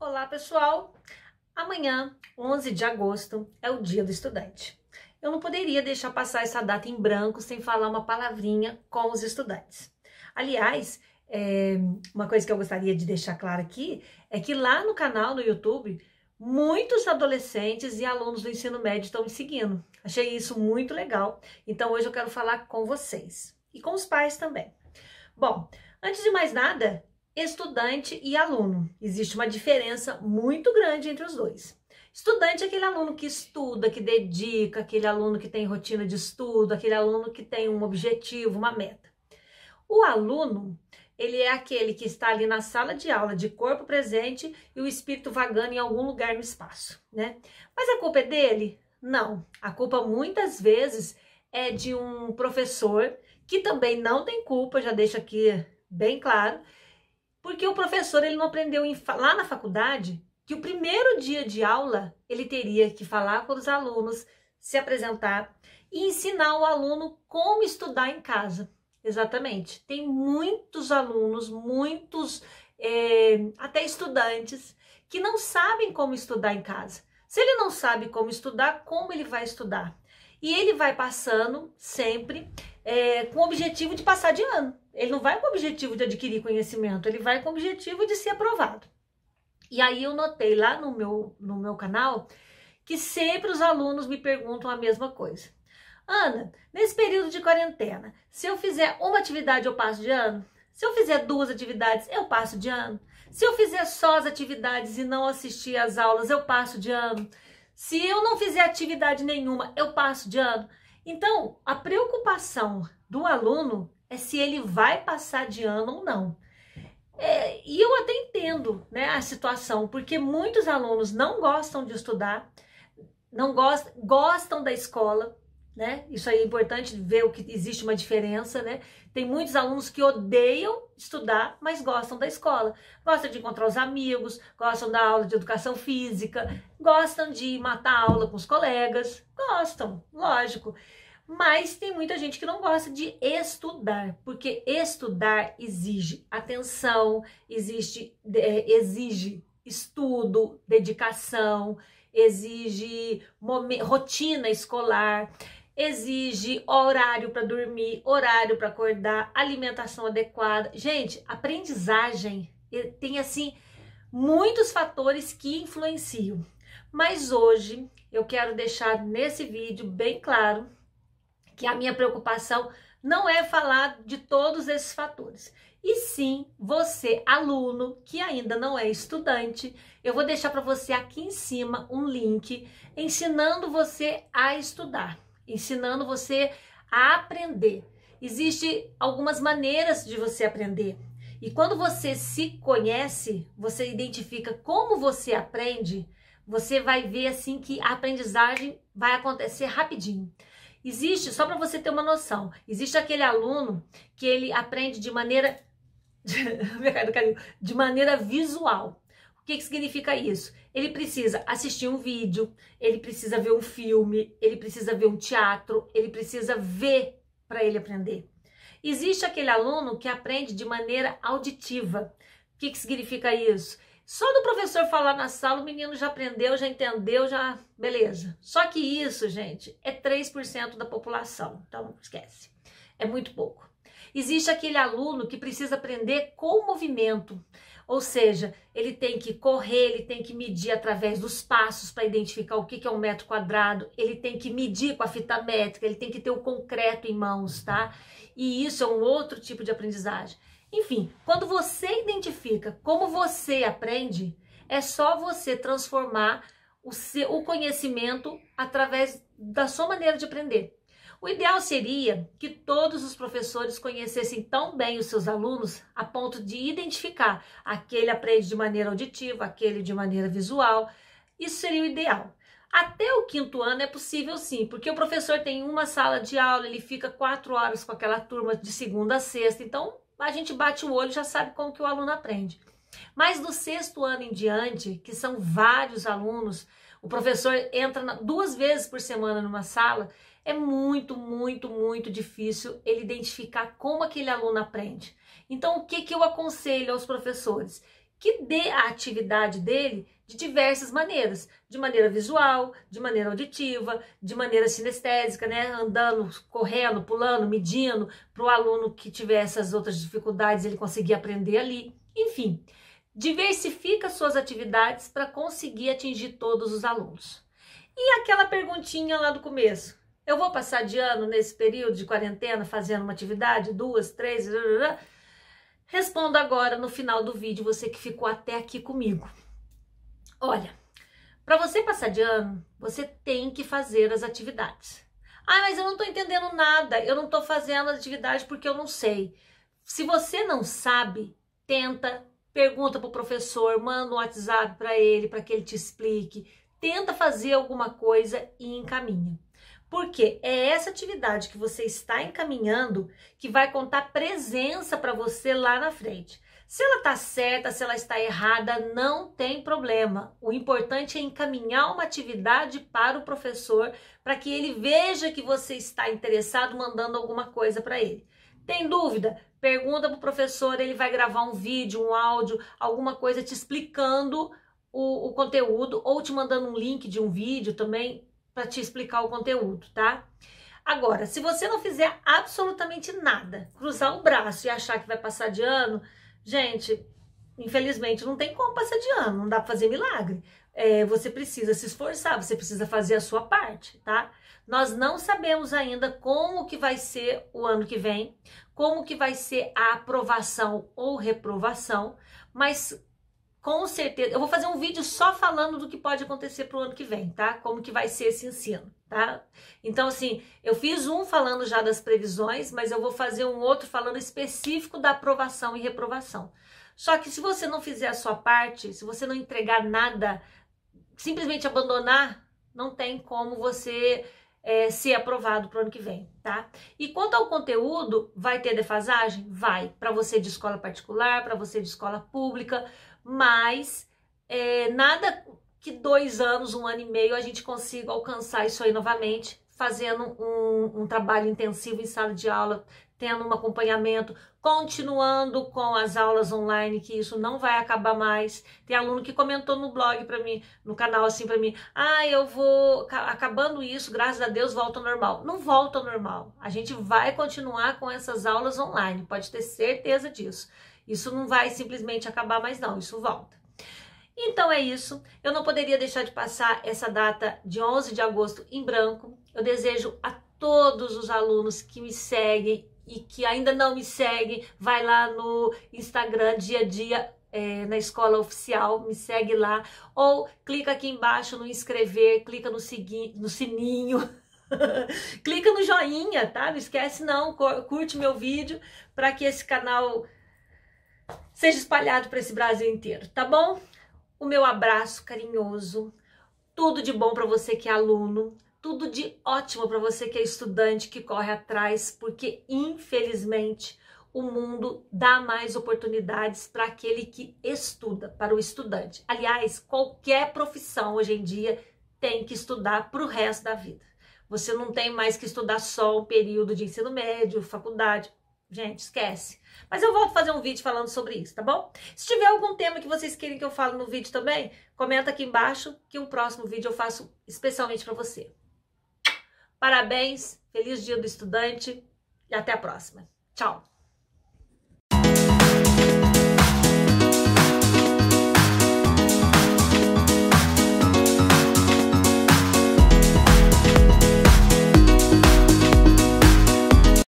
Olá, pessoal! Amanhã, 11 de agosto, é o Dia do Estudante. Eu não poderia deixar passar essa data em branco sem falar uma palavrinha com os estudantes. Aliás, é, uma coisa que eu gostaria de deixar claro aqui é que lá no canal no YouTube, muitos adolescentes e alunos do ensino médio estão me seguindo. Achei isso muito legal. Então hoje eu quero falar com vocês e com os pais também. Bom, antes de mais nada, estudante e aluno. Existe uma diferença muito grande entre os dois. Estudante é aquele aluno que estuda, que dedica, aquele aluno que tem rotina de estudo, aquele aluno que tem um objetivo, uma meta. O aluno, ele é aquele que está ali na sala de aula, de corpo presente e o espírito vagando em algum lugar no espaço, né? Mas a culpa é dele? Não. A culpa muitas vezes é de um professor que também não tem culpa, já deixo aqui bem claro, porque o professor ele não aprendeu em, lá na faculdade que o primeiro dia de aula ele teria que falar com os alunos, se apresentar e ensinar o aluno como estudar em casa. Exatamente. Tem muitos alunos, muitos é, até estudantes que não sabem como estudar em casa. Se ele não sabe como estudar, como ele vai estudar? E ele vai passando sempre é, com o objetivo de passar de ano. Ele não vai com o objetivo de adquirir conhecimento, ele vai com o objetivo de ser aprovado. E aí eu notei lá no meu, no meu canal que sempre os alunos me perguntam a mesma coisa. Ana, nesse período de quarentena, se eu fizer uma atividade eu passo de ano? Se eu fizer duas atividades, eu passo de ano? Se eu fizer só as atividades e não assistir às aulas, eu passo de ano? Se eu não fizer atividade nenhuma, eu passo de ano? Então, a preocupação do aluno é se ele vai passar de ano ou não. É, e eu até entendo né, a situação, porque muitos alunos não gostam de estudar, não gostam, gostam da escola, né? Isso aí é importante ver o que existe uma diferença, né? Tem muitos alunos que odeiam estudar, mas gostam da escola. Gostam de encontrar os amigos, gostam da aula de educação física, gostam de matar aula com os colegas, gostam, lógico. Mas tem muita gente que não gosta de estudar, porque estudar exige atenção, existe, é, exige estudo, dedicação, exige rotina escolar, exige horário para dormir, horário para acordar, alimentação adequada. Gente, aprendizagem tem assim muitos fatores que influenciam. Mas hoje eu quero deixar nesse vídeo bem claro que a minha preocupação não é falar de todos esses fatores. E sim, você, aluno que ainda não é estudante, eu vou deixar para você aqui em cima um link ensinando você a estudar, ensinando você a aprender. Existem algumas maneiras de você aprender. E quando você se conhece, você identifica como você aprende, você vai ver assim que a aprendizagem vai acontecer rapidinho. Existe, só para você ter uma noção, existe aquele aluno que ele aprende de maneira de maneira visual. O que, que significa isso? Ele precisa assistir um vídeo, ele precisa ver um filme, ele precisa ver um teatro, ele precisa ver para ele aprender. Existe aquele aluno que aprende de maneira auditiva. O que, que significa isso? Só do professor falar na sala, o menino já aprendeu, já entendeu, já. Beleza. Só que isso, gente, é 3% da população. Então, esquece. É muito pouco. Existe aquele aluno que precisa aprender com o movimento. Ou seja, ele tem que correr, ele tem que medir através dos passos para identificar o que, que é um metro quadrado, ele tem que medir com a fita métrica, ele tem que ter o concreto em mãos, tá? E isso é um outro tipo de aprendizagem. Enfim, quando você identifica como você aprende, é só você transformar o, seu, o conhecimento através da sua maneira de aprender. O ideal seria que todos os professores conhecessem tão bem os seus alunos a ponto de identificar aquele aprende de maneira auditiva, aquele de maneira visual. Isso seria o ideal. Até o quinto ano é possível sim, porque o professor tem uma sala de aula, ele fica quatro horas com aquela turma de segunda a sexta, então a gente bate o olho e já sabe como que o aluno aprende. Mas do sexto ano em diante, que são vários alunos, o professor entra duas vezes por semana numa sala, é muito, muito, muito difícil ele identificar como aquele aluno aprende. Então, o que, que eu aconselho aos professores? Que dê a atividade dele de diversas maneiras, de maneira visual, de maneira auditiva, de maneira sinestésica, né? Andando, correndo, pulando, medindo, para o aluno que tiver essas outras dificuldades ele conseguir aprender ali. Enfim, diversifica suas atividades para conseguir atingir todos os alunos. E aquela perguntinha lá do começo. Eu vou passar de ano nesse período de quarentena fazendo uma atividade, duas, três, blá, blá, blá. responda agora no final do vídeo, você que ficou até aqui comigo. Olha, para você passar de ano, você tem que fazer as atividades. Ah, mas eu não estou entendendo nada, eu não estou fazendo atividade porque eu não sei. Se você não sabe, tenta, pergunta para o professor, manda um WhatsApp para ele, para que ele te explique. Tenta fazer alguma coisa e encaminha. Porque é essa atividade que você está encaminhando que vai contar presença para você lá na frente. Se ela está certa, se ela está errada, não tem problema. O importante é encaminhar uma atividade para o professor para que ele veja que você está interessado mandando alguma coisa para ele. Tem dúvida? Pergunta para o professor, ele vai gravar um vídeo, um áudio, alguma coisa te explicando o, o conteúdo ou te mandando um link de um vídeo também para te explicar o conteúdo, tá? Agora, se você não fizer absolutamente nada, cruzar o braço e achar que vai passar de ano, Gente, infelizmente não tem como passar de ano, não dá para fazer milagre. É, você precisa se esforçar, você precisa fazer a sua parte, tá? Nós não sabemos ainda como que vai ser o ano que vem, como que vai ser a aprovação ou reprovação, mas com certeza. Eu vou fazer um vídeo só falando do que pode acontecer para o ano que vem, tá? Como que vai ser esse ensino, tá? Então, assim, eu fiz um falando já das previsões, mas eu vou fazer um outro falando específico da aprovação e reprovação. Só que se você não fizer a sua parte, se você não entregar nada, simplesmente abandonar, não tem como você é, ser aprovado para o ano que vem, tá? E quanto ao conteúdo, vai ter defasagem? Vai. Para você de escola particular, para você de escola pública, mas é, nada que dois anos, um ano e meio, a gente consiga alcançar isso aí novamente, fazendo um, um trabalho intensivo em sala de aula, tendo um acompanhamento, continuando com as aulas online, que isso não vai acabar mais. Tem aluno que comentou no blog para mim, no canal assim para mim, ah, eu vou acabando isso, graças a Deus volta ao normal. Não volta ao normal. A gente vai continuar com essas aulas online, pode ter certeza disso. Isso não vai simplesmente acabar mais, não, isso volta. Então é isso. Eu não poderia deixar de passar essa data de 11 de agosto em branco. Eu desejo a todos os alunos que me seguem e que ainda não me seguem, vai lá no Instagram dia a dia é, na escola oficial, me segue lá ou clica aqui embaixo no inscrever, clica no no sininho. clica no joinha, tá? Não esquece não, curte meu vídeo para que esse canal seja espalhado para esse Brasil inteiro, tá bom? O meu abraço carinhoso, tudo de bom para você que é aluno, tudo de ótimo para você que é estudante que corre atrás, porque infelizmente o mundo dá mais oportunidades para aquele que estuda, para o estudante. Aliás, qualquer profissão hoje em dia tem que estudar para o resto da vida. Você não tem mais que estudar só o período de ensino médio, faculdade. Gente, esquece. Mas eu volto fazer um vídeo falando sobre isso, tá bom? Se tiver algum tema que vocês querem que eu fale no vídeo também, comenta aqui embaixo que um próximo vídeo eu faço especialmente para você. Parabéns, feliz dia do estudante e até a próxima. Tchau!